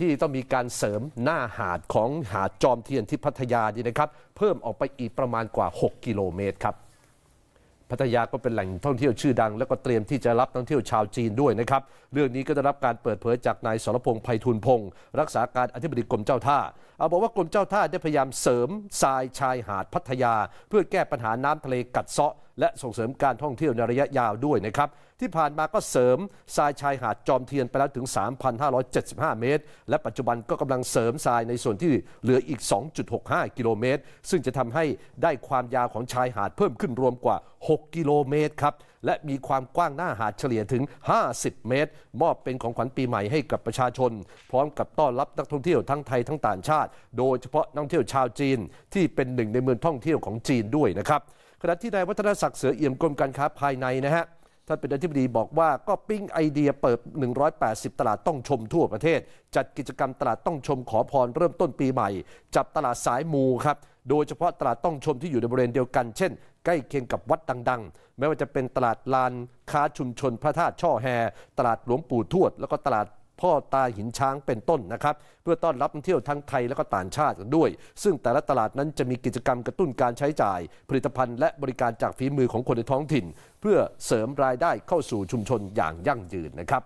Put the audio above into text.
ที่ต้องมีการเสริมหน้าหาดของหาดจอมเทียนที่พัทยานี่นะครับ เพิ่มออกไปอีกประมาณกว่า 6 กิโลเมตรครับพัทยาก็เป็นแหล่งท่องเที่ยวชื่อดัง และก็เตรียมที่จะรับนักท่องเที่ยวชาวจีนด้วยนะครับเรื่องนี้ก็ได้รับการเปิดเผยจากนายสรพงษ์ไพฑูรย์พงศ์รักษาการอธิบดีกรมเจ้าท่าเอาบอกว่ากรมเจ้าท่าได้พยายามเสริมทรายชายหาดพัทยา เพื่อแก้ปัญหาน้ำทะเลกัดเซาะและส่งเสริมการท่องเที่ยวในระยะยาวด้วยนะครับ ที่ผ่านมาก็เสริมทรายชายหาดจอมเทียนไปแล้วถึง 3,575 เมตร และปัจจุบันก็กำลังเสริมทรายในส่วนที่เหลืออีก 2.65 กิโลเมตร ซึ่งจะทำให้ได้ความยาวของชายหาดเพิ่มขึ้นรวมกว่า 6 กิโลเมตรครับ และมีความกว้างหน้าหาดเฉลี่ยถึง 50 เมตร มอบเป็นของขวัญปีใหม่ให้กับประชาชน พร้อมกับต้อนรับนักท่องเที่ยวทั้งไทยทั้งต่างชาติ โดยเฉพาะนักท่องเที่ยวชาวจีนที่เป็นหนึ่งในเมืองท่องเที่ยวของจีนด้วยนะครับขณะที่นายวัฒนศักดิ์เสือเอี่ยมกรมการค้าภายในนะฮะ ท่านเป็นอธิบดีบอกว่าก็ปิ้งไอเดียเปิด 180 ตลาดต้องชมทั่วประเทศ จัดกิจกรรมตลาดต้องชมขอพรเริ่มต้นปีใหม่ จับตลาดสายมูครับ โดยเฉพาะตลาดต้องชมที่อยู่ในบริเวณเดียวกัน เช่น ใกล้เคียงกับวัดดังๆไม่ว่าจะเป็นตลาดลานค้าชุมชน พระธาตุช่อแฮตลาดหลวงปู่ทวดแล้วก็ตลาดพ่อตาหินช้างเป็นต้นนะครับ เพื่อต้อนรับนักท่องเที่ยวทั้งไทยและก็ต่างชาติกันด้วย ซึ่งแต่ละตลาดนั้นจะมีกิจกรรมกระตุ้นการใช้จ่าย ผลิตภัณฑ์และบริการจากฝีมือของคนในท้องถิ่น เพื่อเสริมรายได้เข้าสู่ชุมชนอย่างยั่งยืนนะครับ